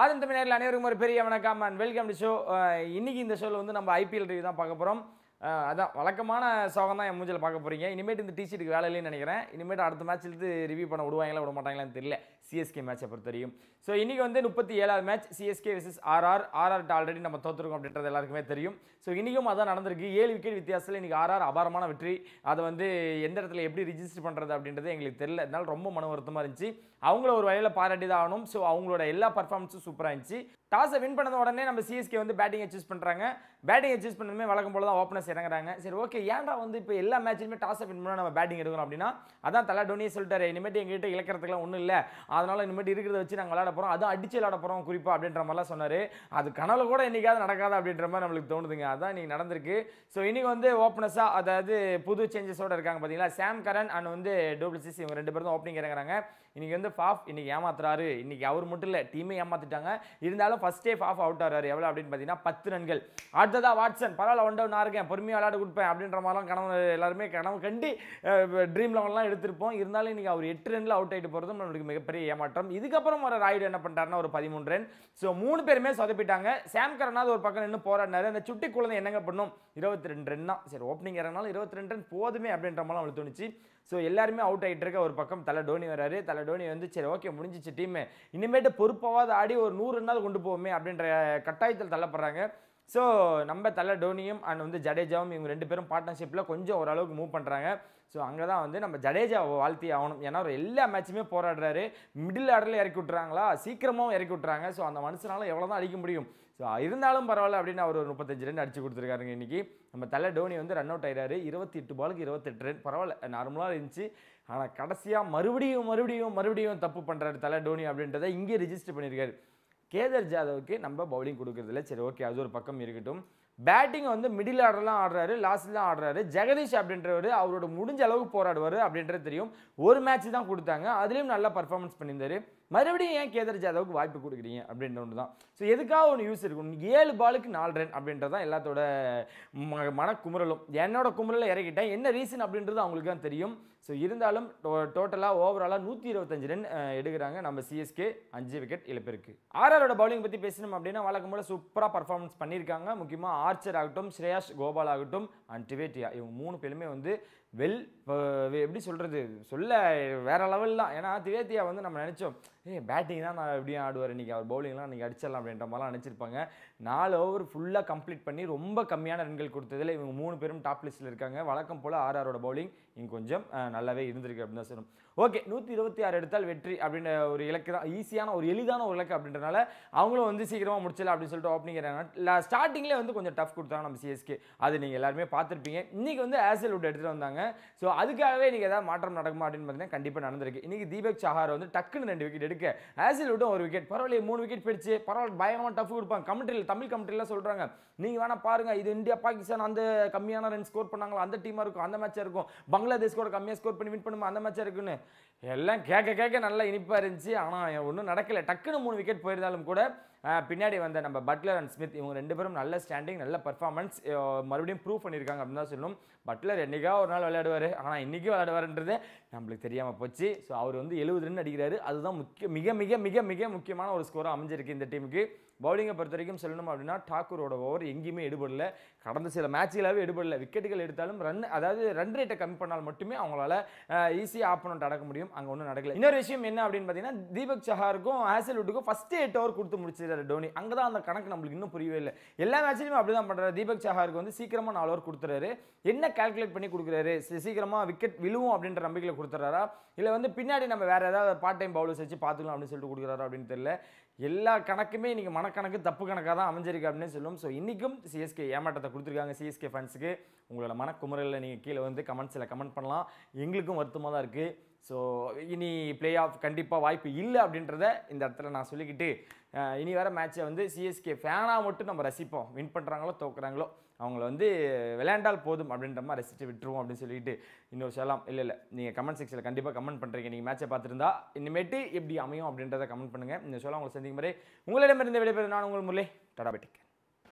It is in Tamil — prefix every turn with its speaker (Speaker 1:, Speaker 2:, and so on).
Speaker 1: ஆதன் தமிழர்கள் அனைவருக்கும் ஒரு பெரிய வணக்கம் அண்ட் வெல்கம் டு ஷோ இன்றைக்கி இந்த ஷோவில் வந்து நம்ம ஐபிஎல் ரிவ்யூ தான் பார்க்க போகிறோம் அதான் வழக்கமான சோகம் தான் என் மூஞ்சில் பார்க்க போகிறீங்க இனிமேட்டு இந்த டிஷர்ட்டுக்கு வேலை இல்லைன்னு நினைக்கிறேன் இனிமேட்டு அடுத்த மேட்ச் எடுத்து ரிவ்யூ பண்ண விடுவாங்களா விட மாட்டாங்களான்னு தெரியல சிஎஸ்கே மேட்சை பொறுத்த தெரியும் ஸோ இன்றைக்கி வந்து முப்பத்தி ஏழாவது மேட்ச் சிஎஸ்கே விசஸ் ஆர்ஆர் ஆர்ஆர்ட்ட ஆல்ரெடி நம்ம தோற்றுருக்கோம் அப்படின்றது எல்லாருக்குமே தெரியும் ஸோ இன்றைக்கும் அதான் நடந்திருக்கு ஏழு விக்கெட் வித்தியாசத்தில் இன்றைக்கி ஆர்ஆர் அபாரமான வெற்றி அதை வந்து எந்த இடத்துல எப்படி ரிஜிஸ்டர் பண்ணுறது அப்படின்றது எங்களுக்கு தெரியல அதனால ரொம்ப மன வருத்தமாக இருந்துச்சு அவங்கள ஒரு வகையில் பாராட்டி தான் ஆகணும் ஸோ அவங்களோட எல்லா பர்ஃபார்மன்ஸும் சூப்பராக இருந்துச்சு டாஸை வின் பண்ணது உடனே நம்ம சிஎஸ்கே வந்து பேட்டிங்கை சூஸ் பண்ணுறாங்க பேட்டிங்கை சூஸ் பண்ணதுமே வழக்கம் போல தான் ஓப்பனர்ஸ் இறங்குறாங்க சரி ஓகே ஏன்டா வந்து இப்போ எல்லா மேட்ச்லையுமே டாஸை வின் பண்ணால் நம்ம பேட்டிங் எடுக்கிறோம் அப்படின்னா அதான் தலா டோனியே சொல்லிட்டாரு இனிமேட்டு எங்ககிட்ட இழக்கிறதுக்குலாம் ஒன்றும் இல்லை அதனால் இனிமேட்டு இருக்கிறத வச்சு நாங்கள் விளாட போகிறோம் அதுவும் அடிச்சு விளாட போகிறோம் குறிப்பாக அப்படின்ற மாதிரிலாம் சொன்னார் அது கனவு கூட இன்னைக்காவது நடக்காது அப்படின்ற மாதிரி நம்மளுக்கு தோணுதுங்க அதான் இன்றைக்கி நடந்திருக்கு ஸோ இன்றைக்கி வந்து ஓப்பனர்ஸாக அதாவது புது சேஞ்சஸோடு இருக்காங்க பார்த்தீங்களா சாம் கரன் அண்ட் வந்து டூப்ளிசிஸ் இவங்க ரெண்டு பேரும் தான் ஓப்பனிங் இறங்குறாங்க இன்றைக்கி வந்து ஃபாஃப் இன்றைக்கி ஏமாத்துறாரு இன்றைக்கி அவர் மட்டும் இல்லை டீமே ஏமாத்திட்டாங்க இருந்தாலும் டே ஆஃப் அவுட் ஆகிறார் எவ்வளோ அப்படின்னு பார்த்தீங்கன்னா பத்து ரன்கள் அடுத்ததாக வாட்ஸன் பரவாயில்ல ஒன் டவுன் நான் இருக்கேன் பொறுமையாக விளையாட கொடுப்பேன் அப்படின்ற மாதிரிலாம் கனவு எல்லாருமே கனவு கண்டி ட்ரீம் லெவன்லாம் எடுத்திருப்போம் இருந்தாலும் இன்றைக்கி அவர் எட்டு ரனில் அவுட் ஆகிட்டு போகிறதும் நம்மளுக்கு மிகப்பெரிய ஏமாற்றம் இதுக்கப்புறம் ஒரு ராய்டு என்ன பண்ணுறாருன்னா ஒரு பதிமூணு ரன் ஸோ மூணு பேருமே சொதப்பிட்டாங்க சாம் கரனாவது ஒரு பக்கம் இன்னும் போராடினாரு அந்த சுட்டி குழந்தை என்னங்க பண்ணும் இருபத்தி ரெண்டு ரன் தான் சரி ஓப்பனிங் இறங்கினாலும் இருபத்தி ரெண்டு ரன் போதுமே அப்படின்ற மாதிரிலாம் அவளுக்கு தோணுச்சு ஸோ எல்லாருமே அவுட் ஆகிட்டு இருக்க ஒரு பக்கம் தலை டோனி வராரு தலை டோனி வந்து சரி ஓகே முடிஞ்சிச்சு டீம் இனிமேட்டு பொறுப்பாவது ஆடி ஒரு நூறு நாள் கொண்டு போவோமே அப்படின்ற கட்டாயத்தில் தள்ளப்படுறாங்க ஸோ நம்ம தலை டோனியும் அண்ட் வந்து ஜடேஜாவும் இவங்க ரெண்டு பேரும் பார்ட்னர்ஷிப்பில் கொஞ்சம் ஓரளவுக்கு மூவ் பண்ணுறாங்க ஸோ அங்கே தான் வந்து நம்ம ஜடேஜாவை வாழ்த்தி ஆகணும் ஏன்னா அவர் எல்லா மேட்சுமே போராடுறாரு மிடில் ஆர்டரில் இறக்கி விட்றாங்களா சீக்கிரமும் இறக்கி விட்றாங்க ஸோ அந்த மனுஷனால எவ்வளோ தான் அடிக்க முடியும் ஸோ இருந்தாலும் பரவாயில்ல அப்படின்னு அவர் ஒரு முப்பத்தஞ்சு ரன் அடிச்சு கொடுத்துருக்காருங்க இன்றைக்கி நம்ம தலை டோனி வந்து ரன் அவுட் ஆயிடாரு இருபத்தி எட்டு பாலுக்கு இருபத்தெட்டு ரன் பரவாயில்ல நார்மலாக இருந்துச்சு ஆனால் கடைசியாக மறுபடியும் மறுபடியும் மறுபடியும் தப்பு பண்ணுறாரு தலை டோனி அப்படின்றத இங்கே ரிஜிஸ்டர் பண்ணியிருக்காரு கேதர் ஜாதவுக்கு நம்ம பவுலிங் கொடுக்குறதில்ல சரி ஓகே அது ஒரு பக்கம் இருக்கட்டும் பேட்டிங் வந்து மிடில் ஆர்டர்லாம் ஆடுறாரு லாஸ்ட்லாம் ஆடுறாரு ஜெகதீஷ் அப்படின்றவர் அவரோட முடிஞ்ச அளவுக்கு போராடுவார் அப்படின்றது தெரியும் ஒரு மேட்ச் தான் கொடுத்தாங்க அதுலேயும் நல்லா பர்ஃபார்மன்ஸ் பண்ணியிருந்தாரு மறுபடியும் ஏன் கேதர் ஜாதவுக்கு வாய்ப்பு கொடுக்குறீங்க அப்படின்ற ஒன்று தான் ஸோ எதுக்காக ஒன்று யூஸ் இருக்கும் ஏழு பாலுக்கு நாலு ரன் அப்படின்றது தான் எல்லாத்தோட மனக்குமுறலும் என்னோட குமுறலில் இறக்கிட்டேன் என்ன ரீசன் அப்படின்றது அவங்களுக்கு தான் தெரியும் ஸோ இருந்தாலும் டோட்டலாக ஓவராலாக நூற்றி இருபத்தஞ்சு ரன் எடுக்கிறாங்க நம்ம சிஎஸ்கே அஞ்சு விக்கெட் இழப்பிருக்கு ஆர்ஆரோட பவுலிங் பற்றி பேசணும் அப்படின்னா வழக்கம் போல் சூப்பராக பர்ஃபார்மன்ஸ் பண்ணியிருக்காங்க முக்கியமாக ஆர்ச்சர் ஆகட்டும் ஸ்ரேயாஷ் கோபால் ஆகட்டும் அண்ட் டிவேட்டியா இவங்க மூணு பேருமே வந்து வெல் இப்போ எப்படி சொல்கிறது சொல்ல வேறு லெவல் தான் ஏன்னா திவேத்தியா வந்து நம்ம நினச்சோம் ஏ பேட்டிங் தான் நான் எப்படியும் ஆடுவார் இன்றைக்கி அவர் பவுலிங்லாம் இன்றைக்கி அடிச்சிடலாம் அப்படின்ற மாதிரிலாம் நினச்சிருப்பாங்க நாலு ஓவர் ஃபுல்லாக கம்ப்ளீட் பண்ணி ரொம்ப கம்மியான ரன்கள் கொடுத்ததில் இவங்க மூணு பேரும் டாப் லிஸ்ட்டில் இருக்காங்க வழக்கம் போல் ஆர்ஆரோட பவுலிங் இங்கே கொஞ்சம் நல்லாவே இருந்திருக்கு அப்படின்னு தான் சொல்லணும் ஓகே நூற்றி இருபத்தி ஆறு எடுத்தால் வெற்றி அப்படின்ற ஒரு இலக்கு தான் ஈஸியான ஒரு எளிதான ஒரு இலக்கு அப்படின்றனால அவங்களும் வந்து சீக்கிரமாக முடிச்சல அப்படின்னு சொல்லிட்டு ஓப்பனிங் ஸ்டார்டிங்லேயே வந்து கொஞ்சம் டஃப் கொடுத்தாங்க நம்ம சிஎஸ்கே அது நீங்கள் எல்லாருமே பார்த்துருப்பீங்க இன்றைக்கி வந்து உட் எடுத்துகிட்டு வந்தாங்க ஸோ அதுக்காகவே நீங்கள் ஏதாவது மாற்றம் நடக்குமா அப்படின்னு பார்த்தீங்கன்னா கண்டிப்பாக நடந்திருக்கு இன்றைக்கி தீபக் சஹார் வந்து டக்குன்னு ரெண்டு விக்கெட் எடுக்க ஆசில் விட்டும் ஒரு விக்கெட் பரவாயில்ல மூணு விக்கெட் பிடிச்சி பரவாயில்ல பயங்கரமாக டஃப் கொடுப்பாங்க கமிட்டியில் தமிழ் கமெண்ட்ரிலாம் சொல்கிறாங்க நீங்கள் வேணால் பாருங்கள் இது இந்தியா பாகிஸ்தான் அந்த கம்மியான ரன் ஸ்கோர் பண்ணாங்களா அந்த டீமாக இருக்கும் அந்த மேட்சாக இருக்கும் பங்களாதேஷ் கூட கம்மியாக ஸ்கோர் பண்ணி வின் பண்ணுமா அந்த மேட்சாக இருக்குன்னு எல்லாம் கேட்க கேட்க நல்லா இனிப்பாக இருந்துச்சு ஆனால் ஒன்றும் நடக்கலை டக்குன்னு மூணு விக்கெட் போயிருந்தாலும் கூட பின்னாடி வந்த நம்ம பட்லர் அண்ட் ஸ்மித் இவங்க ரெண்டு பேரும் நல்ல ஸ்டாண்டிங் நல்ல பர்ஃபார்மன்ஸ் மறுபடியும் ப்ரூவ் பண்ணியிருக்காங்க அப்படின்னு தான் சொல்லணும் பட்லர் என்றைக்கா ஒரு நாள் விளையாடுவார் ஆனால் இன்றைக்கி விளையாடுவார்ன்றது நம்மளுக்கு தெரியாமல் போச்சு ஸோ அவர் வந்து எழுபது ரன் அடிக்கிறாரு அதுதான் முக்கிய மிக மிக மிக மிக முக்கியமான ஒரு ஸ்கோராக அமைஞ்சிருக்கு இந்த டீமுக்கு பவுலிங்கை பொறுத்த வரைக்கும் சொல்லணும் அப்படின்னா டாக்கூரோட ஓவர் எங்கேயுமே எடுபடல கடந்த சில மேட்ச்களாகவே எடுபடல விக்கெட்டுகள் எடுத்தாலும் ரன் அதாவது ரன் ரேட்டை கம்மி பண்ணால் மட்டுமே அவங்களால ஈஸியாக ஆப்பனண்ட் அடக்க முடியும் அங்கே ஒன்றும் நடக்கல இன்னொரு விஷயம் என்ன அப்படின்னு பார்த்தீங்கன்னா தீபக் சஹாருக்கும் ஆசல்வுட்டுக்கும் ஃபஸ்ட்டு எட் ஓவர் கொடுத்து முடிச்சிருக்காரு டோனி அங்கே தான் அந்த கணக்கு நம்மளுக்கு இன்னும் புரியவே இல்லை எல்லா மேட்ச்லையும் அப்படி தான் பண்ணுறாரு தீபக் சஹாருக்கு வந்து சீக்கிரமாக நாலு ஓவர் கொடுத்துறாரு என்ன கால்குலேட் பண்ணி கொடுக்குறாரு சீக்கிரமாக விக்கெட் விழுவும் அப்படின்ற நம்பிக்கையில் கொடுத்துறாரா இல்லை வந்து பின்னாடி நம்ம வேறு ஏதாவது பார்ட் டைம் பவுலர்ஸ் வச்சு பார்த்துக்கலாம் அப்படின்னு சொல்லிட்டு கொடுக்குறாரா அப்படின்னு தெரியல எல்லா கணக்குமே இன்றைக்கி மனக்கணக்கு தப்பு கணக்காக தான் அமைஞ்சிருக்கு அப்படின்னு சொல்லுவோம் ஸோ இன்றைக்கும் சிஎஸ்கே ஏமாற்றத்தை கொடுத்துருக்காங்க சிஎஸ்கே ஃபேன்ஸுக்கு உங்களோட மனக்குமுறையில் நீங்கள் கீழே வந்து கமெண்ட்ஸில் கமெண்ட் பண்ணலாம் எங்களுக்கும் வருத்தமாக தான் இருக்குது ஸோ இனி பிளே ஆஃப் கண்டிப்பாக வாய்ப்பு இல்லை அப்படின்றத இந்த இடத்துல நான் சொல்லிக்கிட்டு இனி வர மேட்ச்சை வந்து சிஎஸ்கே ஃபேனாக மட்டும் நம்ம ரசிப்போம் வின் பண்ணுறாங்களோ தோக்குறாங்களோ அவங்கள வந்து விளையாண்டால் போதும் அப்படின்ற மாதிரி ரசித்து விட்டுருவோம் அப்படின்னு சொல்லிட்டு இன்னொரு சொல்லலாம் இல்லை இல்லை நீங்கள் கமெண்ட் செக்ஷனில் கண்டிப்பாக கமெண்ட் பண்ணுறீங்க நீங்கள் மேட்ச்சை பார்த்துருந்தா இனிமேட்டு எப்படி அமையும் அப்படின்றத கமெண்ட் பண்ணுங்கள் இந்த சொல்ல உங்களை சந்திக்கும் முறை உங்களிடமிருந்து விடைபெறும் நான் உங்கள் முறையே டடாபெட்டிக்